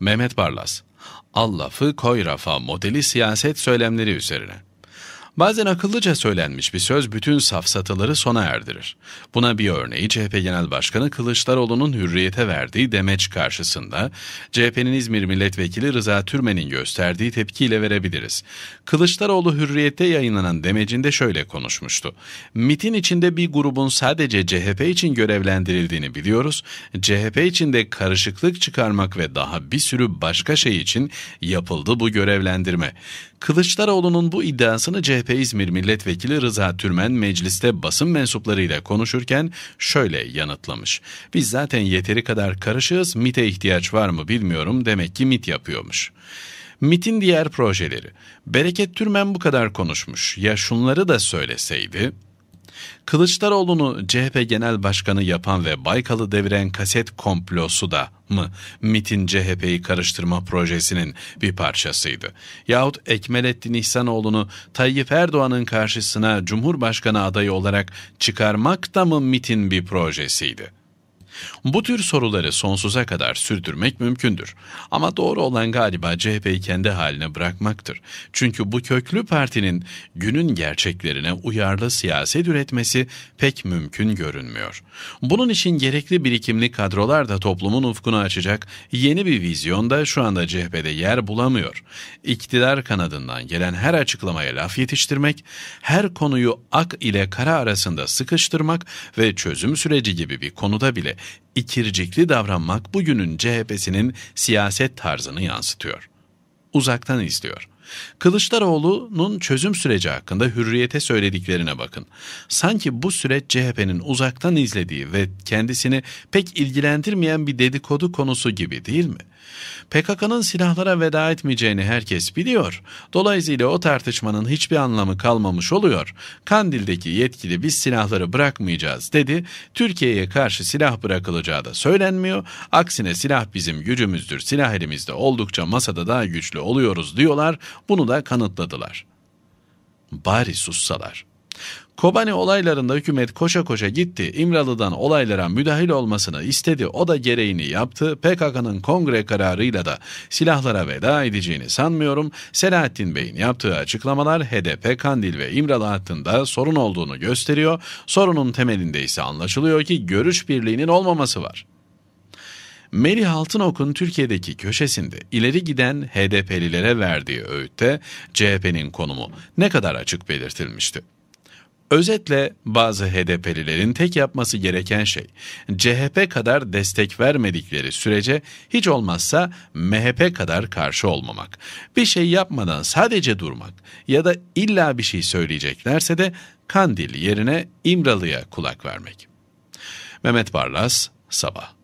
Mehmet Barlas, Allafı Koyrafa modeli siyaset söylemleri üzerine. Bazen akıllıca söylenmiş bir söz bütün safsatıları sona erdirir. Buna bir örneği CHP Genel Başkanı Kılıçdaroğlu'nun hürriyete verdiği demeç karşısında CHP'nin İzmir Milletvekili Rıza Türmen'in gösterdiği tepkiyle verebiliriz. Kılıçdaroğlu hürriyette yayınlanan demecinde şöyle konuşmuştu. MIT'in içinde bir grubun sadece CHP için görevlendirildiğini biliyoruz. CHP içinde karışıklık çıkarmak ve daha bir sürü başka şey için yapıldı bu görevlendirme. Kılıçdaroğlu'nun bu iddiasını CHP İzmir Milletvekili Rıza Türmen mecliste basın mensuplarıyla konuşurken şöyle yanıtlamış. Biz zaten yeteri kadar karışığız, MIT'e ihtiyaç var mı bilmiyorum demek ki MIT yapıyormuş.'' MIT'in diğer projeleri. Bereket Türmen bu kadar konuşmuş. Ya şunları da söyleseydi? Kılıçdaroğlu'nu CHP Genel Başkanı yapan ve Baykal'ı deviren kaset komplosu da mı MIT'in CHP'yi karıştırma projesinin bir parçasıydı? Yahut Ekmelettin İhsanoğlu'nu Tayyip Erdoğan'ın karşısına Cumhurbaşkanı adayı olarak çıkarmak da mı MIT'in bir projesiydi? Bu tür soruları sonsuza kadar sürdürmek mümkündür. Ama doğru olan galiba CHP'yi kendi haline bırakmaktır. Çünkü bu köklü partinin günün gerçeklerine uyarlı siyaset üretmesi pek mümkün görünmüyor. Bunun için gerekli birikimli kadrolar da toplumun ufkunu açacak yeni bir vizyon da şu anda CHP'de yer bulamıyor. İktidar kanadından gelen her açıklamaya laf yetiştirmek, her konuyu ak ile kara arasında sıkıştırmak ve çözüm süreci gibi bir konuda bile ikircikli davranmak bugünün CHP'sinin siyaset tarzını yansıtıyor. Uzaktan izliyor.'' Kılıçdaroğlu'nun çözüm süreci hakkında hürriyete söylediklerine bakın. Sanki bu süreç CHP'nin uzaktan izlediği ve kendisini pek ilgilendirmeyen bir dedikodu konusu gibi değil mi? PKK'nın silahlara veda etmeyeceğini herkes biliyor. Dolayısıyla o tartışmanın hiçbir anlamı kalmamış oluyor. Kandil'deki yetkili biz silahları bırakmayacağız dedi. Türkiye'ye karşı silah bırakılacağı da söylenmiyor. Aksine silah bizim gücümüzdür, silah elimizde oldukça masada daha güçlü oluyoruz diyorlar. Bunu da kanıtladılar. Bari sussalar. Kobani olaylarında hükümet koşa koşa gitti, İmralı'dan olaylara müdahil olmasını istedi, o da gereğini yaptı, PKK'nın kongre kararıyla da silahlara veda edeceğini sanmıyorum, Selahattin Bey'in yaptığı açıklamalar HDP, Kandil ve İmralı hattında sorun olduğunu gösteriyor, sorunun temelinde ise anlaşılıyor ki görüş birliğinin olmaması var.'' Melih Altınok'un Türkiye'deki köşesinde ileri giden HDP'lilere verdiği öğütte CHP'nin konumu ne kadar açık belirtilmişti. Özetle bazı HDP'lilerin tek yapması gereken şey CHP kadar destek vermedikleri sürece hiç olmazsa MHP kadar karşı olmamak. Bir şey yapmadan sadece durmak ya da illa bir şey söyleyeceklerse de Kandil yerine İmralı'ya kulak vermek. Mehmet Barlas, Sabah